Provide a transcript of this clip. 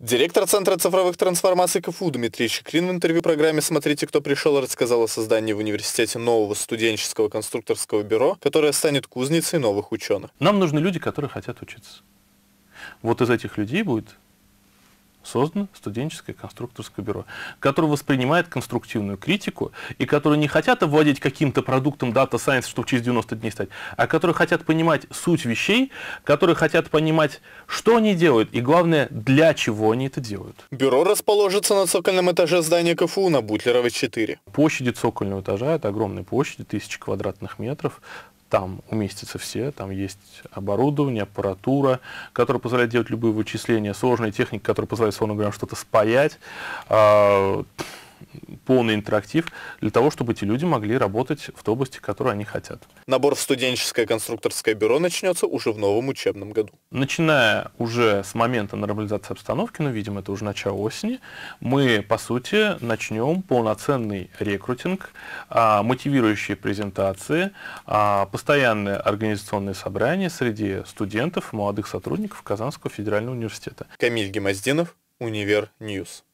Директор Центра цифровых трансформаций КФУ Дмитрий Щеклин в интервью программе «Смотрите, кто пришел» рассказал о создании в университете нового студенческого конструкторского бюро, которое станет кузницей новых ученых. Нам нужны люди, которые хотят учиться. Вот из этих людей будет создано студенческое конструкторское бюро, которое воспринимает конструктивную критику и которые не хотят овладеть каким-то продуктом Data Science, чтобы через 90 дней стать, а которые хотят понимать суть вещей, которые хотят понимать, что они делают и, главное, для чего они это делают. Бюро расположится на цокольном этаже здания КФУ на Бутлерова 4. Площади цокольного этажа – это огромная площадь, тысячи квадратных метров, там уместятся все, там есть оборудование, аппаратура, которая позволяет делать любые вычисления, сложные техники, которые позволяют, словно говоря, что-то спаять, а, полный интерактив для того, чтобы эти люди могли работать в той области, которую они хотят. Набор в студенческое конструкторское бюро начнется уже в новом учебном году. Начиная уже с момента нормализации обстановки, ну, видимо, это уже начало осени, мы, по сути, начнем полноценный рекрутинг, а, мотивирующие презентации, а, постоянные организационные собрания среди студентов, молодых сотрудников Казанского федерального университета. Камиль Гемоздинов, Универ Ньюс.